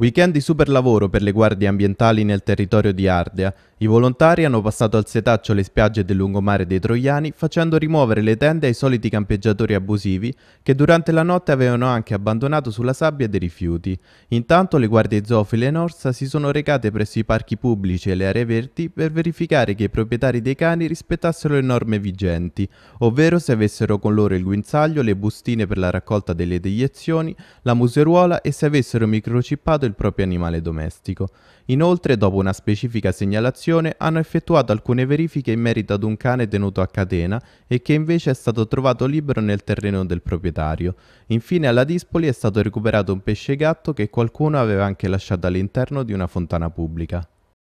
Weekend di super lavoro per le guardie ambientali nel territorio di Ardea, i volontari hanno passato al setaccio le spiagge del lungomare dei Troiani facendo rimuovere le tende ai soliti campeggiatori abusivi che durante la notte avevano anche abbandonato sulla sabbia dei rifiuti. Intanto le guardie zoofile e Norsa si sono recate presso i parchi pubblici e le aree verdi per verificare che i proprietari dei cani rispettassero le norme vigenti, ovvero se avessero con loro il guinzaglio, le bustine per la raccolta delle deiezioni, la museruola e se avessero microcippato il proprio animale domestico. Inoltre, dopo una specifica segnalazione, Protezione hanno effettuato alcune verifiche in merito ad un cane tenuto a catena e che invece è stato trovato libero nel terreno del proprietario. Infine alla Dispoli è stato recuperato un pesce gatto che qualcuno aveva anche lasciato all'interno di una fontana pubblica.